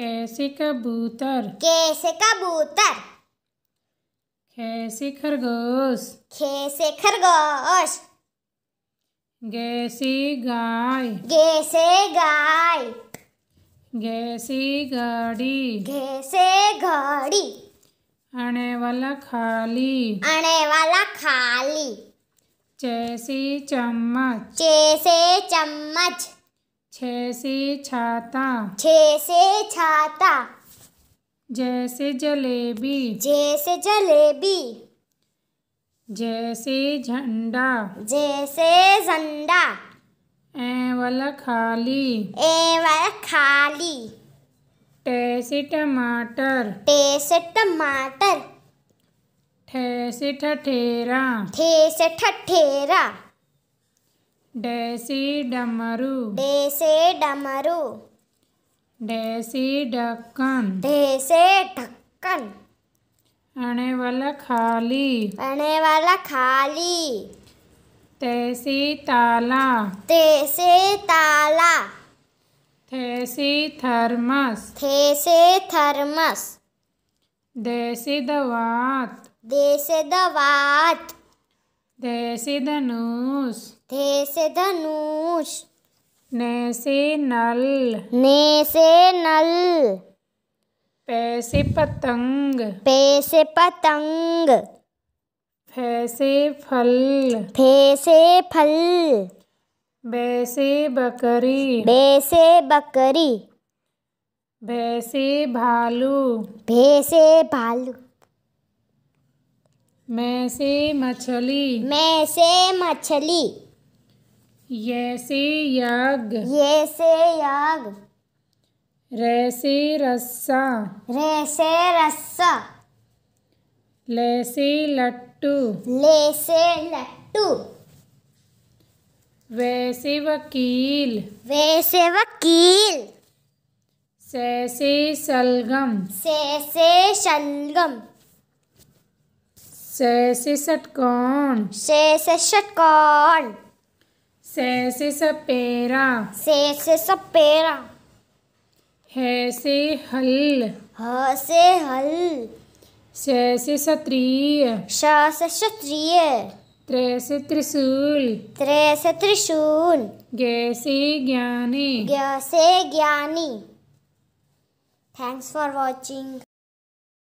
कैसे कबूतर कैसे कबूतर खैसे खरगोश खैसे खरगोश गैसे गाय गैसे गाय गैसे गाड़ी गैसे गाड़ी आने वाला खाली आने वाला खाली जैसे चम्मच जैसे चम्मच छः से छाता छः से छाता जैसे जलेबी जैसे जलेबी जैसे झंडा जैसे झंडा ए वाला खाली ए वाला खाली टैसे टमाटर टैसे टमाटर ठेसे ठठेरा ठेसे ठठेरा डैसी डमरू डैसे डमरू डेसी ढक्कन डैसे ढक्कन अणे वाला खाली अणे वाला खाली तैसे ताला तैसे ताला थैसे थर्मस थैसे थर्मस देसी दवात देसी दवात धे धनुष धे धनुष ने से नल ने से नल पैसे पतंग पैसे पतंग फैसे फल फैसे फल बैसे बकरी बैसे बकरी भैसे भालू भैसे भालू मैं से मछली मैं से मछली ये से याग ये से याग रे से रस्सा रे से रस्सा ले से लट्टू ले से लट्टू वे से वकील वे से वकील से से सलगम से से सलगम से से षटकोण से से षटकोण से से सपेरा से से सपेरा है से हल ह से हल से से सत्रीय श से क्षत्रिय त्रे से त्रिशूल त्रे से त्रिशूल गे से ज्ञानी ग से ज्ञानी थैंक्स फॉर वॉचिंग